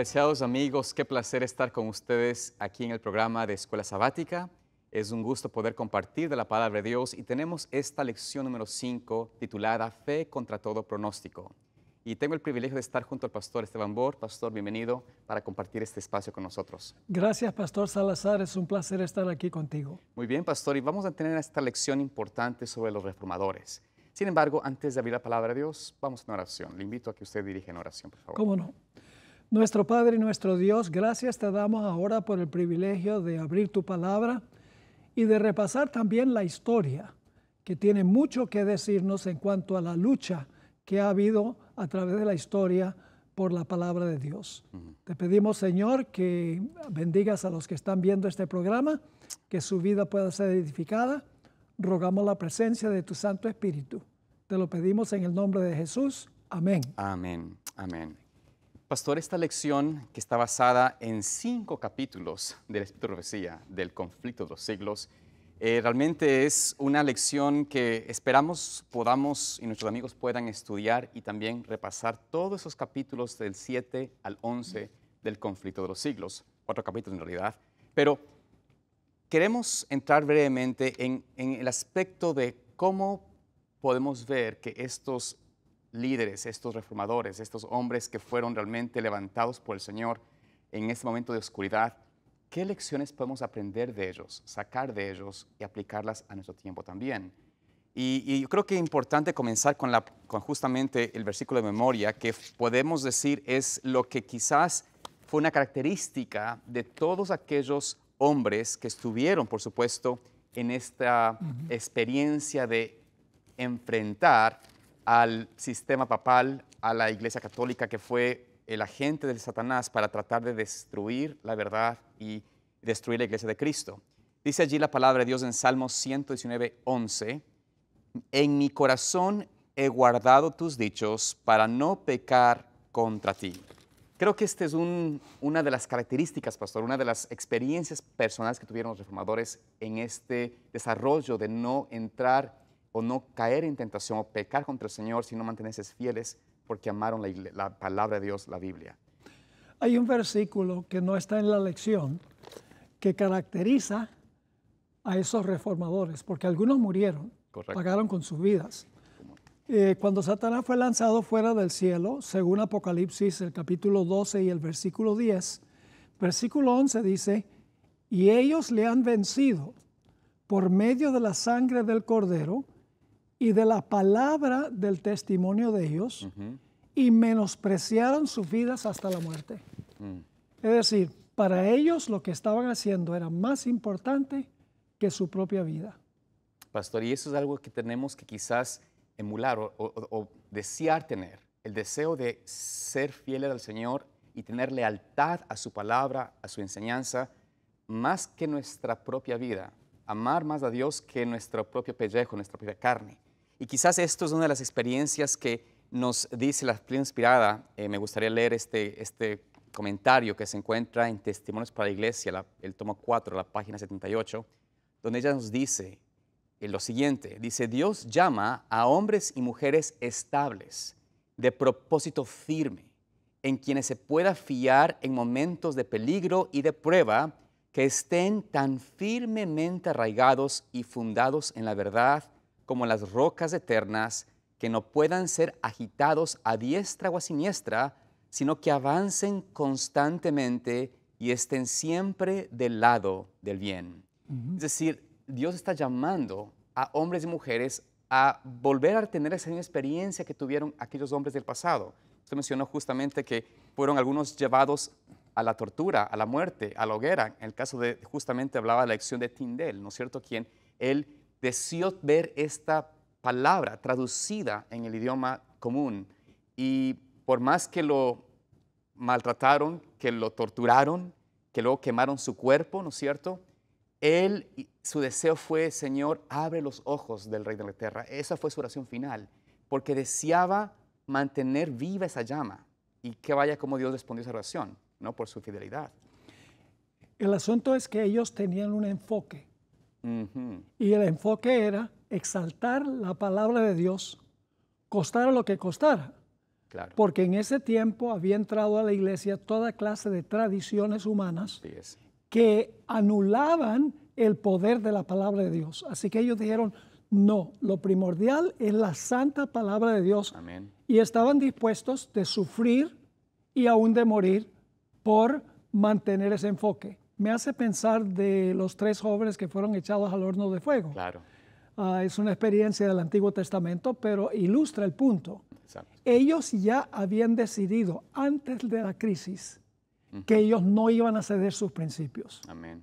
apreciados amigos, qué placer estar con ustedes aquí en el programa de Escuela Sabática. Es un gusto poder compartir de la palabra de Dios y tenemos esta lección número 5 titulada Fe contra todo pronóstico. Y tengo el privilegio de estar junto al pastor Esteban Bor. Pastor, bienvenido para compartir este espacio con nosotros. Gracias, pastor Salazar. Es un placer estar aquí contigo. Muy bien, pastor. Y vamos a tener esta lección importante sobre los reformadores. Sin embargo, antes de abrir la palabra de Dios, vamos a una oración. Le invito a que usted dirija en oración, por favor. ¿Cómo no? Nuestro Padre y nuestro Dios, gracias te damos ahora por el privilegio de abrir tu palabra y de repasar también la historia, que tiene mucho que decirnos en cuanto a la lucha que ha habido a través de la historia por la palabra de Dios. Te pedimos, Señor, que bendigas a los que están viendo este programa, que su vida pueda ser edificada. Rogamos la presencia de tu Santo Espíritu. Te lo pedimos en el nombre de Jesús. Amén. Amén. Amén. Pastor, esta lección que está basada en cinco capítulos de la profecía del conflicto de los siglos, eh, realmente es una lección que esperamos podamos y nuestros amigos puedan estudiar y también repasar todos esos capítulos del 7 al 11 del conflicto de los siglos, cuatro capítulos en realidad. Pero queremos entrar brevemente en, en el aspecto de cómo podemos ver que estos líderes, estos reformadores, estos hombres que fueron realmente levantados por el Señor en este momento de oscuridad, ¿qué lecciones podemos aprender de ellos, sacar de ellos y aplicarlas a nuestro tiempo también? Y, yo creo que es importante comenzar con, la, con justamente el versículo de memoria, que podemos decir es lo que quizás fue una característica de todos aquellos hombres que estuvieron, por supuesto, en esta experiencia de enfrentar al sistema papal, a la Iglesia Católica, que fue el agente del Satanás para tratar de destruir la verdad y destruir la Iglesia de Cristo. Dice allí la palabra de Dios en Salmos 119, 11, en mi corazón he guardado tus dichos para no pecar contra ti. Creo que esta es una de las características, pastor, una de las experiencias personales que tuvieron los reformadores en este desarrollo de no entrar o no caer en tentación o pecar contra el Señor, si no mantenerse fieles porque amaron la, palabra de Dios, la Biblia. Hay un versículo que no está en la lección que caracteriza a esos reformadores, porque algunos murieron, pagaron con sus vidas. Eh, cuando Satanás fue lanzado fuera del cielo, según Apocalipsis, el capítulo 12 y el versículo 10, versículo 11 dice, y ellos le han vencido por medio de la sangre del cordero y de la palabra del testimonio de ellos y menospreciaron sus vidas hasta la muerte. Mm. Es decir, para ellos lo que estaban haciendo era más importante que su propia vida. Pastor, y eso es algo que tenemos que quizás emular o, o desear tener, el deseo de ser fieles al Señor y tener lealtad a su palabra, a su enseñanza, más que nuestra propia vida, amar más a Dios que nuestro propio pellejo, nuestra propia carne. Y quizás esto es una de las experiencias que nos dice la plena inspirada. Eh, me gustaría leer este, este comentario que se encuentra en Testimonios para la Iglesia, el tomo 4, la página 78, donde ella nos dice eh, lo siguiente. Dice, Dios llama a hombres y mujeres estables, de propósito firme, en quienes se pueda fiar en momentos de peligro y de prueba, que estén tan firmemente arraigados y fundados en la verdad como las rocas eternas, que no puedan ser agitados a diestra o a siniestra, sino que avancen constantemente y estén siempre del lado del bien. Es decir, Dios está llamando a hombres y mujeres a volver a tener esa misma experiencia que tuvieron aquellos hombres del pasado. Usted mencionó justamente que fueron algunos llevados a la tortura, a la muerte, a la hoguera. En el caso de, justamente hablaba de la lección de Tindel, ¿no es cierto? Quien él deseó ver esta palabra traducida en el idioma común. Y por más que lo maltrataron, que lo torturaron, que luego quemaron su cuerpo, ¿no es cierto? Él, su deseo fue, Señor, abre los ojos del rey de la tierra. Esa fue su oración final, porque deseaba mantener viva esa llama y que vaya como Dios respondió esa oración, ¿no? Por su fidelidad. El asunto es que ellos tenían un enfoque y el enfoque era exaltar la palabra de Dios, costara lo que costara. Porque en ese tiempo había entrado a la iglesia toda clase de tradiciones humanas que anulaban el poder de la palabra de Dios. Así que ellos dijeron, no, lo primordial es la santa palabra de Dios. Y estaban dispuestos de sufrir y aún de morir por mantener ese enfoque me hace pensar de los tres jóvenes que fueron echados al horno de fuego. Claro. Ah, es una experiencia del Antiguo Testamento, pero ilustra el punto. Ellos ya habían decidido antes de la crisis que ellos no iban a ceder sus principios. Amén.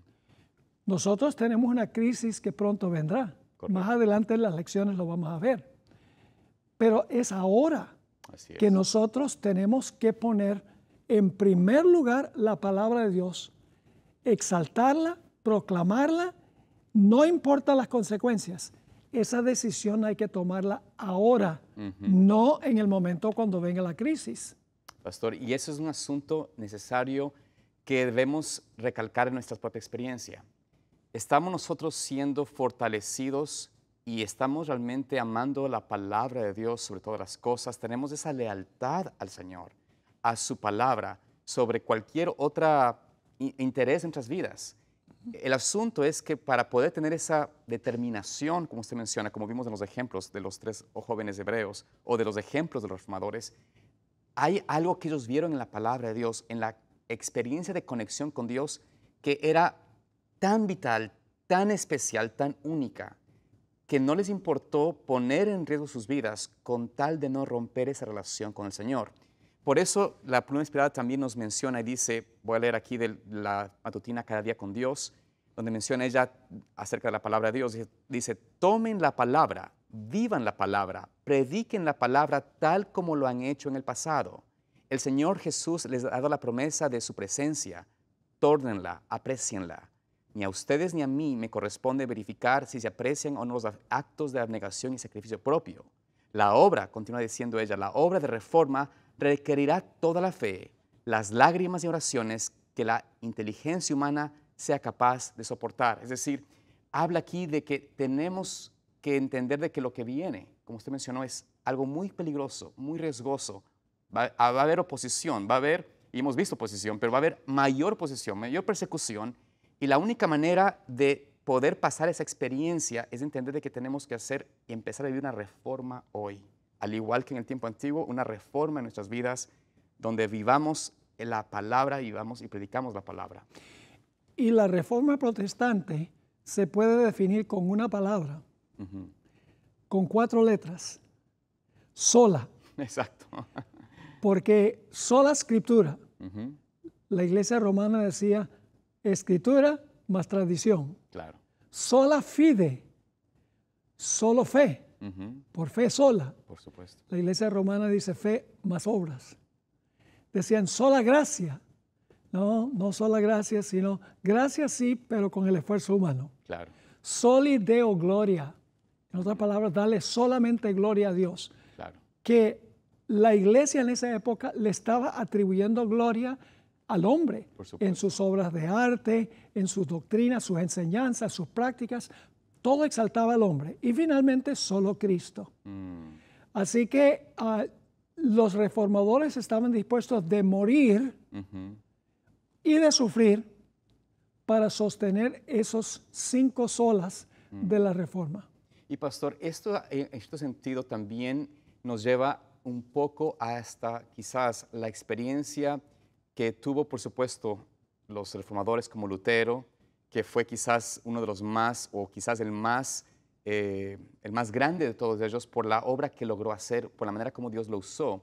Nosotros tenemos una crisis que pronto vendrá. Más adelante en las lecciones lo vamos a ver. Pero es ahora que nosotros tenemos que poner en primer lugar la palabra de Dios exaltarla, proclamarla, no importa las consecuencias. Esa decisión hay que tomarla ahora, no en el momento cuando venga la crisis. Pastor, y eso es un asunto necesario que debemos recalcar en nuestra propia experiencia. ¿Estamos nosotros siendo fortalecidos y estamos realmente amando la palabra de Dios sobre todas las cosas? ¿Tenemos esa lealtad al Señor, a su palabra, sobre cualquier otra interés en nuestras vidas. El asunto es que para poder tener esa determinación, como usted menciona, como vimos en los ejemplos de los tres jóvenes hebreos o de los ejemplos de los reformadores, hay algo que ellos vieron en la palabra de Dios, en la experiencia de conexión con Dios, que era tan vital, tan especial, tan única, que no les importó poner en riesgo sus vidas con tal de no romper esa relación con el Señor. Por eso la pluma inspirada también nos menciona y dice, voy a leer aquí de la matutina Cada día con Dios, donde menciona ella acerca de la palabra de Dios, dice, tomen la palabra, vivan la palabra, prediquen la palabra tal como lo han hecho en el pasado. El Señor Jesús les ha dado la promesa de su presencia, tórnenla, aprecienla. Ni a ustedes ni a mí me corresponde verificar si se aprecian o no los actos de abnegación y sacrificio propio. La obra, continúa diciendo ella, la obra de reforma requerirá toda la fe, las lágrimas y oraciones que la inteligencia humana sea capaz de soportar. Es decir, habla aquí de que tenemos que entender de que lo que viene, como usted mencionó, es algo muy peligroso, muy riesgoso. Ah, va, a, haber oposición, va a haber, y hemos visto oposición, pero va a haber mayor oposición, mayor persecución, y la única manera de poder pasar esa experiencia es entender de que tenemos que hacer y empezar a vivir una reforma hoy al igual que en el tiempo antiguo, una reforma en nuestras vidas donde vivamos la palabra y vamos y predicamos la palabra. Y la reforma protestante se puede definir con una palabra, con cuatro letras, sola. Exacto. Porque sola escritura. La iglesia romana decía escritura más tradición. Claro. Sola fide, solo fe por fe sola. Por supuesto. La iglesia romana dice fe más obras. Decían sola gracia. No, no sola gracia, sino gracia sí, pero con el esfuerzo humano. Claro. Soli deo gloria. En otras palabras, darle solamente gloria a Dios. Claro. Que la iglesia en esa época le estaba atribuyendo gloria al hombre en sus obras de arte, en sus doctrinas, sus enseñanzas, sus prácticas, todo exaltaba al hombre y finalmente solo Cristo. Mm. Así que ah, los reformadores estaban dispuestos de morir y de sufrir para sostener esos cinco solas mm. de la reforma. Y pastor, esto en eh, este sentido también nos lleva un poco hasta quizás la experiencia que tuvo, por supuesto, los reformadores como Lutero, que fue quizás uno de los más, o quizás el más, eh, el más grande de todos ellos, por la obra que logró hacer, por la manera como Dios lo usó.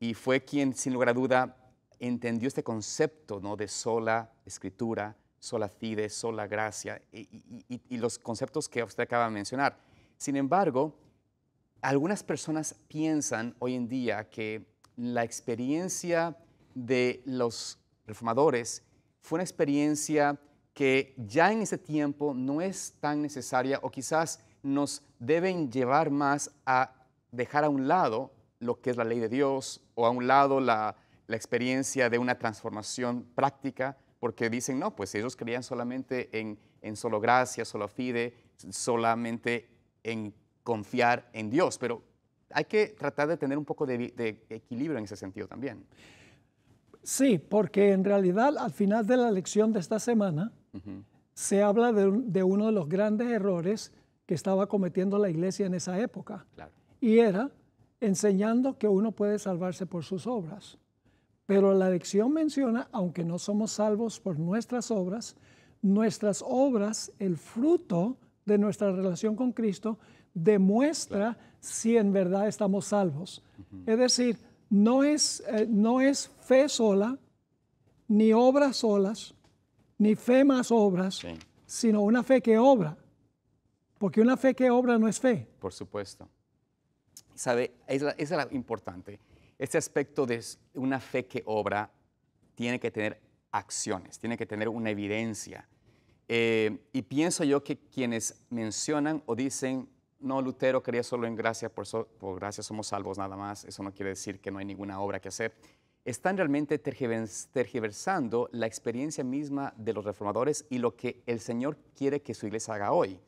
Y fue quien, sin lugar a duda, entendió este concepto ¿no? de sola escritura, sola fide, sola gracia, y, y los conceptos que usted acaba de mencionar. Sin embargo, algunas personas piensan hoy en día que la experiencia de los reformadores fue una experiencia que ya en ese tiempo no es tan necesaria o quizás nos deben llevar más a dejar a un lado lo que es la ley de Dios o a un lado la, experiencia de una transformación práctica, porque dicen, no, pues ellos creían solamente en, solo gracia, solo fide, solamente en confiar en Dios, pero hay que tratar de tener un poco de, de, equilibrio en ese sentido también. Sí, porque en realidad al final de la lección de esta semana se habla de, uno de los grandes errores que estaba cometiendo la iglesia en esa época. Y era enseñando que uno puede salvarse por sus obras. Pero la lección menciona, aunque no somos salvos por nuestras obras, nuestras obras, el fruto de nuestra relación con Cristo, demuestra si en verdad estamos salvos. Es decir, no es, eh, no es fe sola, ni obras solas, ni fe más obras, sino una fe que obra. Porque una fe que obra no es fe. Por supuesto. ¿Sabe? Esa es la importante. Este aspecto de una fe que obra tiene que tener acciones, tiene que tener una evidencia. Eh, y pienso yo que quienes mencionan o dicen, no, Lutero quería solo en gracia, por, por gracia somos salvos nada más, eso no quiere decir que no hay ninguna obra que hacer están realmente tergiversando la experiencia misma de los reformadores y lo que el Señor quiere que su iglesia haga hoy.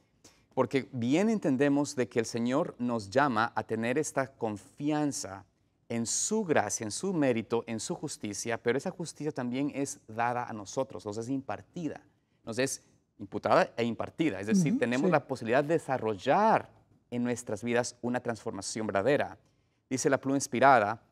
Porque bien entendemos de que el Señor nos llama a tener esta confianza en su gracia, en su mérito, en su justicia, pero esa justicia también es dada a nosotros, nos es impartida, nos es imputada e impartida. Es decir, tenemos la posibilidad de desarrollar en nuestras vidas una transformación verdadera. Dice la pluma inspirada,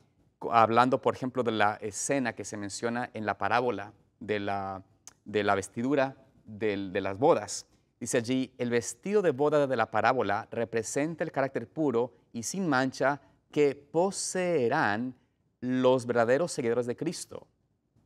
hablando, por ejemplo, de la escena que se menciona en la parábola de la, vestidura de, las bodas. Dice allí, el vestido de boda de la parábola representa el carácter puro y sin mancha que poseerán los verdaderos seguidores de Cristo.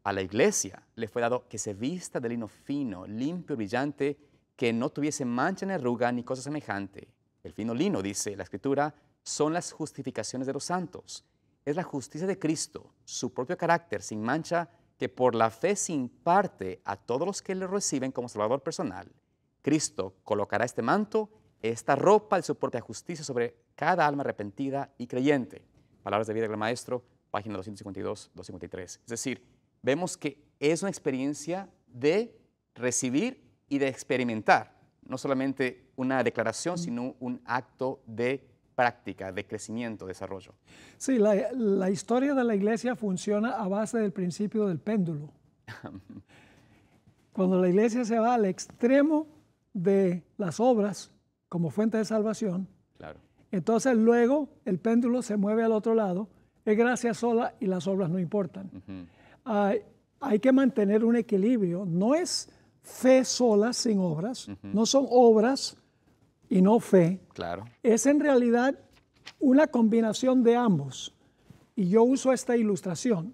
A la iglesia le fue dado que se vista de lino fino, limpio, brillante, que no tuviese mancha ni arruga ni cosa semejante. El fino lino, dice la escritura, son las justificaciones de los santos es la justicia de Cristo, su propio carácter sin mancha, que por la fe se imparte a todos los que le reciben como Salvador personal. Cristo colocará este manto, esta ropa de su propia justicia sobre cada alma arrepentida y creyente. Palabras de vida del Maestro, página 252-253. Es decir, vemos que es una experiencia de recibir y de experimentar, no solamente una declaración, sino un acto de práctica de crecimiento, desarrollo. Sí, la, historia de la iglesia funciona a base del principio del péndulo. Cuando la iglesia se va al extremo de las obras como fuente de salvación, entonces luego el péndulo se mueve al otro lado, es gracia sola y las obras no importan. hay que mantener un equilibrio, no es fe sola sin obras, no son obras y no fe, claro. es en realidad una combinación de ambos. Y yo uso esta ilustración.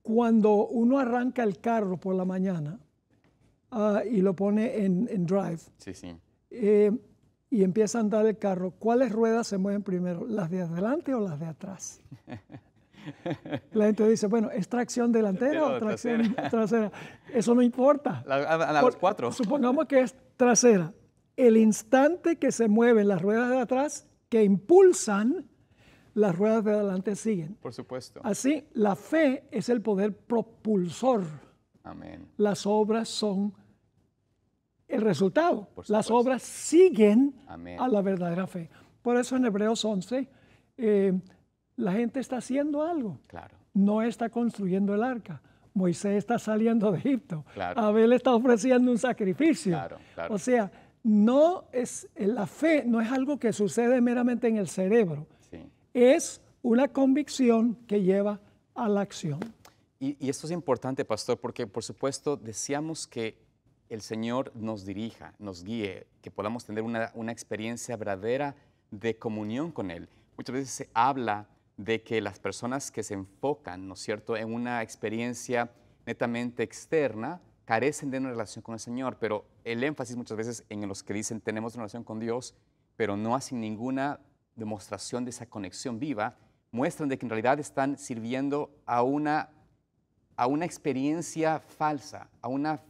Cuando uno arranca el carro por la mañana ah, y lo pone en, drive eh, y empieza a andar el carro, ¿cuáles ruedas se mueven primero? ¿Las de adelante o las de atrás? La gente dice, bueno, ¿es tracción delantera o tracción trasera. Eso no importa. las cuatro. Supongamos que es trasera el instante que se mueven las ruedas de atrás, que impulsan, las ruedas de adelante siguen. Por supuesto. Así, la fe es el poder propulsor. Amén. Las obras son el resultado. Las obras siguen a la verdadera fe. Por eso en Hebreos 11, eh, la gente está haciendo algo. Claro. No está construyendo el arca. Moisés está saliendo de Egipto. Claro. Abel está ofreciendo un sacrificio. Claro, claro. O sea, no es, eh, la fe no es algo que sucede meramente en el cerebro, es una convicción que lleva a la acción. Y, esto es importante, pastor, porque por supuesto deseamos que el Señor nos dirija, nos guíe, que podamos tener una, una experiencia verdadera de comunión con Él. Muchas veces se habla de que las personas que se enfocan, ¿no es cierto?, en una experiencia netamente externa, carecen de una relación con el Señor, pero el énfasis muchas veces en los que dicen tenemos una relación con Dios, pero no hacen ninguna demostración de esa conexión viva, muestran de que en realidad están sirviendo a una, a una experiencia falsa, a una,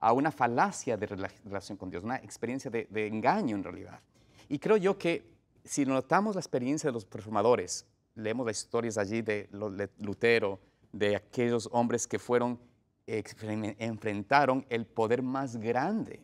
a una falacia de relación con Dios, una experiencia de, de engaño en realidad. Y creo yo que si notamos la experiencia de los reformadores, leemos las historias allí de Lutero, de aquellos hombres que fueron enfrentaron el poder más grande,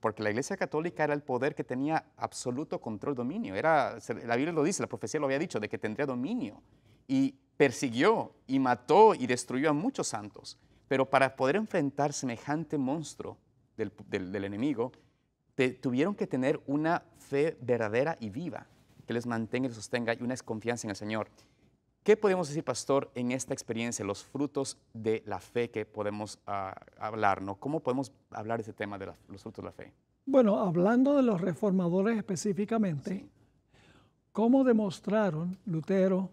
porque la Iglesia Católica era el poder que tenía absoluto control, dominio. Era, la Biblia lo dice, la profecía lo había dicho, de que tendría dominio. Y persiguió y mató y destruyó a muchos santos. Pero para poder enfrentar semejante monstruo del, enemigo, tuvieron que tener una fe verdadera y viva, que les mantenga y sostenga y una confianza en el Señor. ¿Qué podemos decir, pastor, en esta experiencia, los frutos de la fe que podemos ah, hablar? ¿no? ¿Cómo podemos hablar ese tema de los frutos de la fe? Bueno, hablando de los reformadores específicamente, ¿cómo demostraron Lutero,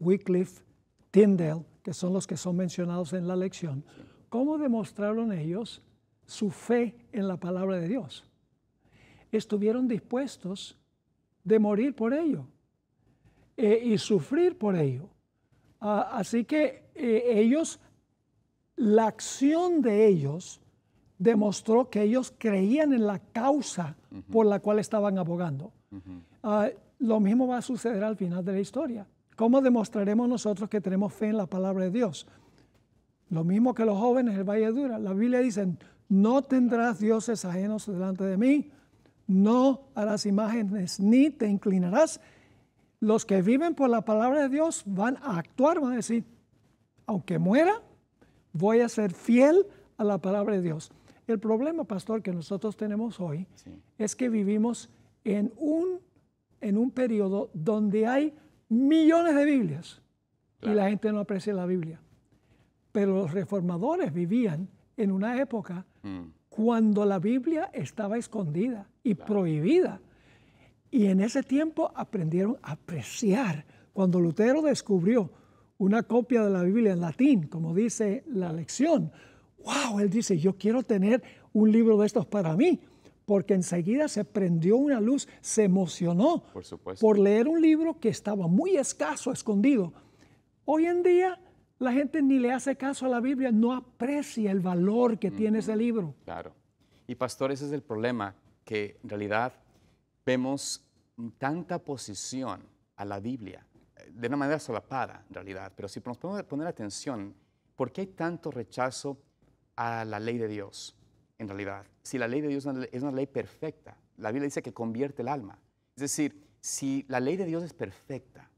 Wycliffe, Tyndale, que son los que son mencionados en la lección, cómo demostraron ellos su fe en la palabra de Dios? Estuvieron dispuestos de morir por ello. Eh, y sufrir por ello. Ah, así que eh, ellos, la acción de ellos demostró que ellos creían en la causa por la cual estaban abogando. Ah, lo mismo va a suceder al final de la historia. ¿Cómo demostraremos nosotros que tenemos fe en la palabra de Dios? Lo mismo que los jóvenes del Valle de Dura. La Biblia dice, no tendrás dioses ajenos delante de mí, no harás imágenes ni te inclinarás los que viven por la palabra de Dios van a actuar, van a decir, aunque muera, voy a ser fiel a la palabra de Dios. El problema, pastor, que nosotros tenemos hoy es que vivimos en un, en un periodo donde hay millones de Biblias y la gente no aprecia la Biblia. Pero los reformadores vivían en una época mm. cuando la Biblia estaba escondida y prohibida. Y en ese tiempo aprendieron a apreciar. Cuando Lutero descubrió una copia de la Biblia en latín, como dice la lección, wow, él dice, yo quiero tener un libro de estos para mí, porque enseguida se prendió una luz, se emocionó por, leer un libro que estaba muy escaso, escondido. Hoy en día la gente ni le hace caso a la Biblia, no aprecia el valor que tiene ese libro. Claro. Y pastor, ese es el problema, que en realidad vemos tanta posición a la Biblia, eh, de una manera solapada en realidad, pero si nos podemos poner atención, ¿por qué hay tanto rechazo a la ley de Dios en realidad? Si la ley de Dios es una ley perfecta, la Biblia dice que convierte el alma. Es decir, si la ley de Dios es perfecta,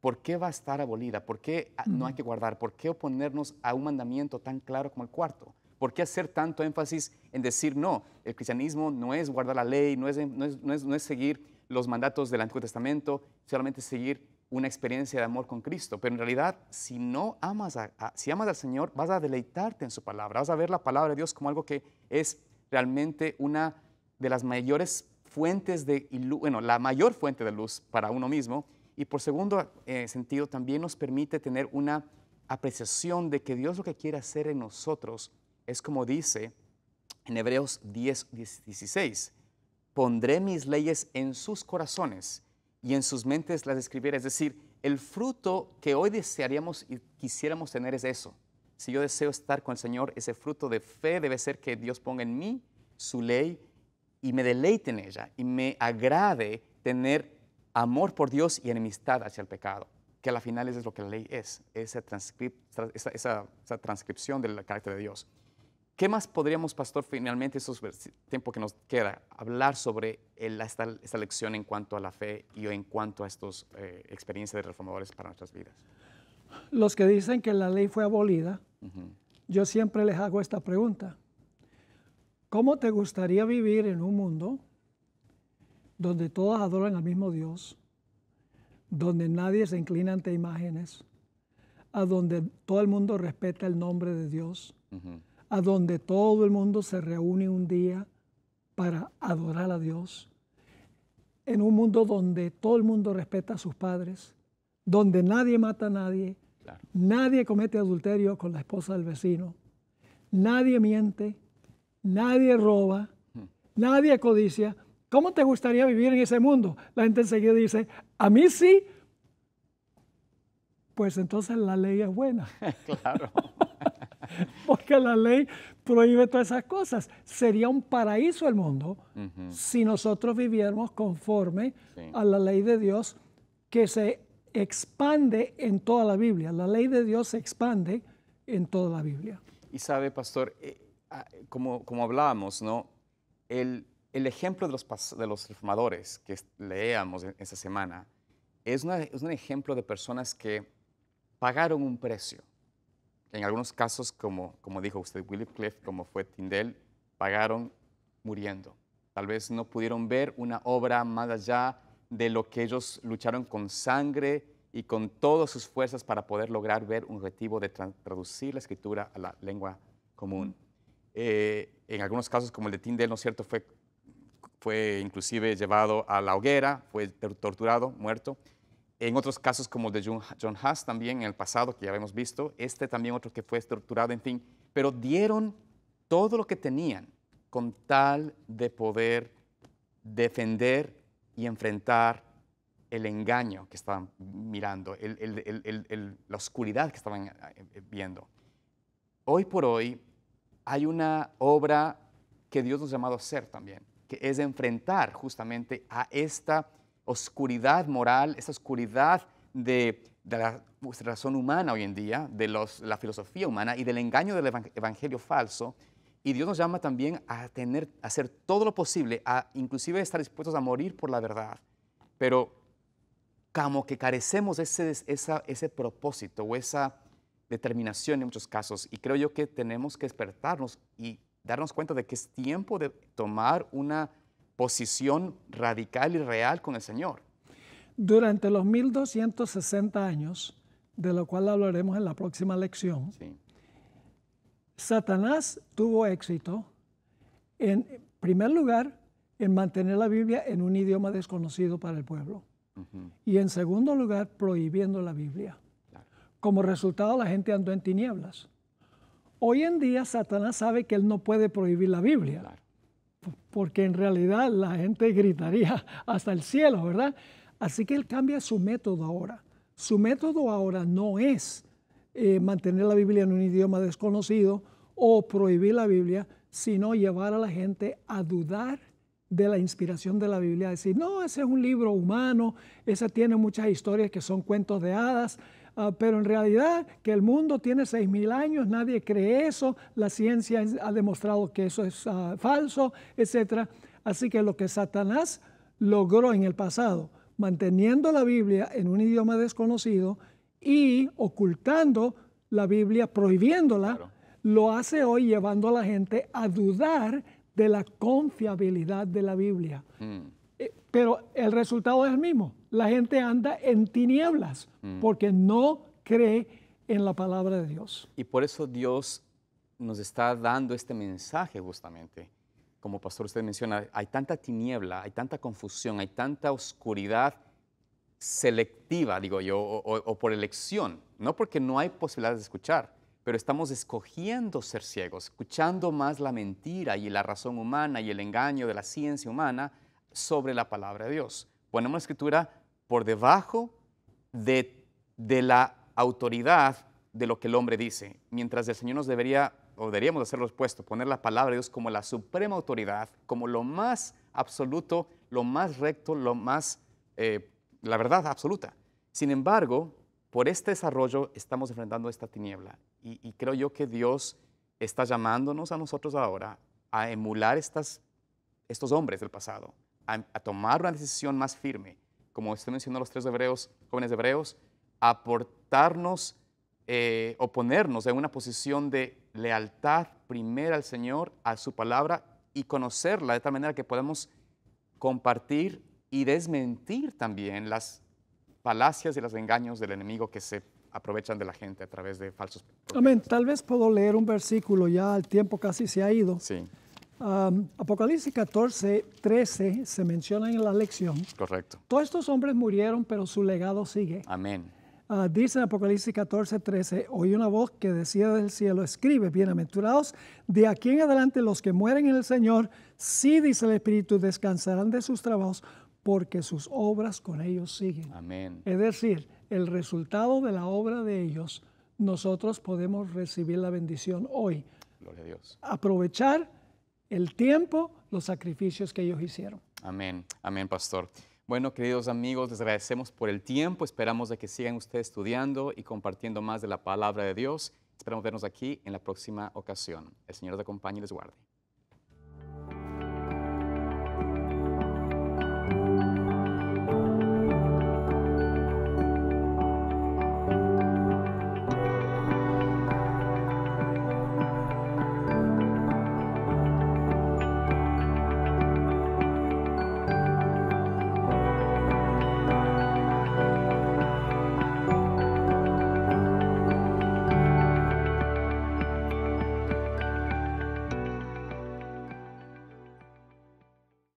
¿por qué va a estar abolida? ¿Por qué no hay que guardar? ¿Por qué oponernos a un mandamiento tan claro como el cuarto? ¿Por qué hacer tanto énfasis en decir no? El cristianismo no es guardar la ley, no es, no es, no es, seguir los mandatos del Antiguo Testamento, solamente seguir una experiencia de amor con Cristo. Pero en realidad, si no amas, a, si amas al Señor, vas a deleitarte en su palabra, vas a ver la palabra de Dios como algo que es realmente una de las mayores fuentes de, bueno, la mayor fuente de luz para uno mismo. Y por segundo eh, sentido, también nos permite tener una apreciación de que Dios lo que quiere hacer en nosotros es como dice en Hebreos 10, 16, pondré mis leyes en sus corazones y en sus mentes las escribiré. Es decir, el fruto que hoy desearíamos y quisiéramos tener es eso. Si yo deseo estar con el Señor, ese fruto de fe debe ser que Dios ponga en mí su ley y me deleite en ella y me agrade tener amor por Dios y enemistad hacia el pecado, que a la final es lo que la ley es, esa transcripción del carácter de Dios. ¿Qué más podríamos, pastor, finalmente, esos tiempo que nos queda, hablar sobre esta, lección en cuanto a la fe y en cuanto a estas eh, experiencias de reformadores para nuestras vidas? Los que dicen que la ley fue abolida, yo siempre les hago esta pregunta. ¿Cómo te gustaría vivir en un mundo donde todos adoran al mismo Dios, donde nadie se inclina ante imágenes, a donde todo el mundo respeta el nombre de Dios? a donde todo el mundo se reúne un día para adorar a Dios, en un mundo donde todo el mundo respeta a sus padres, donde nadie mata a nadie, nadie comete adulterio con la esposa del vecino, nadie miente, nadie roba, hmm. nadie codicia. ¿Cómo te gustaría vivir en ese mundo? La gente enseguida dice, a mí sí, pues entonces la ley es buena. claro. porque la ley prohíbe todas esas cosas. Sería un paraíso el mundo si nosotros viviéramos conforme a la ley de Dios que se expande en toda la Biblia. La ley de Dios se expande en toda la Biblia. Y sabe, pastor, eh, ah, como, como hablábamos, ¿no? El, el ejemplo de los, de los reformadores que leíamos esta semana es, es un ejemplo de personas que pagaron un precio en algunos casos, como, como dijo usted, William Cliff, como fue Tyndale, pagaron muriendo. Tal vez no pudieron ver una obra más allá de lo que ellos lucharon con sangre y con todas sus fuerzas para poder lograr ver un objetivo de traducir la escritura a la lengua común. Eh, en algunos casos, como el de Tyndale, ¿no es cierto?, fue, fue inclusive llevado a la hoguera, fue torturado, muerto. En otros casos como el de John Haas también en el pasado, que ya hemos visto, este también otro que fue estructurado, en fin, pero dieron todo lo que tenían con tal de poder defender y enfrentar el engaño que estaban mirando, la oscuridad que estaban eh, eh, viendo. Hoy por hoy hay una obra que Dios nos ha llamado a hacer también, que es enfrentar justamente a esta oscuridad moral, esa oscuridad de, de la razón humana hoy en día, de la filosofía humana y del engaño del evangelio falso. Y Dios nos llama también a, tener, hacer todo lo posible, a inclusive estar dispuestos a morir por la verdad. Pero como que carecemos ese, ese propósito o esa determinación en muchos casos. Y creo yo que tenemos que despertarnos y darnos cuenta de que es tiempo de tomar una posición radical y real con el Señor. Durante los 1260 años, de lo cual hablaremos en la próxima lección, Satanás tuvo éxito en primer lugar en mantener la Biblia en un idioma desconocido para el pueblo y en segundo lugar prohibiendo la Biblia. Como resultado la gente andó en tinieblas. Hoy en día Satanás sabe que él no puede prohibir la Biblia porque en realidad la gente gritaría hasta el cielo, ¿verdad? Así que él cambia su método ahora. Su método ahora no es eh, mantener la Biblia en un idioma desconocido o prohibir la Biblia, sino llevar a la gente a dudar de la inspiración de la Biblia, decir, no, ese es un libro humano, esa tiene muchas historias que son cuentos de hadas, Ah, pero en realidad que el mundo tiene 6.000 años, nadie cree eso, la ciencia ha demostrado que eso es ah, falso, etc. Así que lo que Satanás logró en el pasado, manteniendo la Biblia en un idioma desconocido y ocultando la Biblia, prohibiéndola, lo hace hoy llevando a la gente a dudar de la confiabilidad de la Biblia. Mm. Eh, pero el resultado es el mismo la gente anda en tinieblas mm. porque no cree en la palabra de Dios. Y por eso Dios nos está dando este mensaje justamente. Como pastor usted menciona, hay tanta tiniebla, hay tanta confusión, hay tanta oscuridad selectiva, digo yo, o, por elección, no porque no hay posibilidad de escuchar, pero estamos escogiendo ser ciegos, escuchando más la mentira y la razón humana y el engaño de la ciencia humana sobre la palabra de Dios. Ponemos la escritura por debajo de, la autoridad de lo que el hombre dice, mientras el Señor nos debería, o deberíamos hacerlo expuesto, poner la palabra de Dios como la suprema autoridad, como lo más absoluto, lo más recto, lo más, eh, la verdad absoluta. Sin embargo, por este desarrollo estamos enfrentando esta tiniebla y, creo yo que Dios está llamándonos a nosotros ahora a emular estas, estos hombres del pasado, a tomar una decisión más firme, como estoy mencionando los tres hebreos, jóvenes hebreos, aportarnos, eh, o ponernos en una posición de lealtad primera al Señor, a su palabra y conocerla de tal manera que podamos compartir y desmentir también las palacias y los engaños del enemigo que se aprovechan de la gente a través de falsos. Amén. Tal vez puedo leer un versículo, ya el tiempo casi se ha ido. Sí. Apocalipsis 14, 13 se menciona en la lección. Correcto. Todos estos hombres murieron, pero su legado sigue. Amén. Ah, dice en Apocalipsis 14, 13, oí una voz que decía del cielo, escribe, bienaventurados de aquí en adelante los que mueren en el Señor, sí dice el Espíritu, descansarán de sus trabajos porque sus obras con ellos siguen. Amén. Es decir, el resultado de la obra de ellos, nosotros podemos recibir la bendición hoy. Gloria a Dios. Aprovechar el tiempo, los sacrificios que ellos hicieron. Amén, amén, pastor. Bueno, queridos amigos, les agradecemos por el tiempo. Esperamos de que sigan ustedes estudiando y compartiendo más de la palabra de Dios. Esperamos vernos aquí en la próxima ocasión. El Señor los acompañe y les guarde.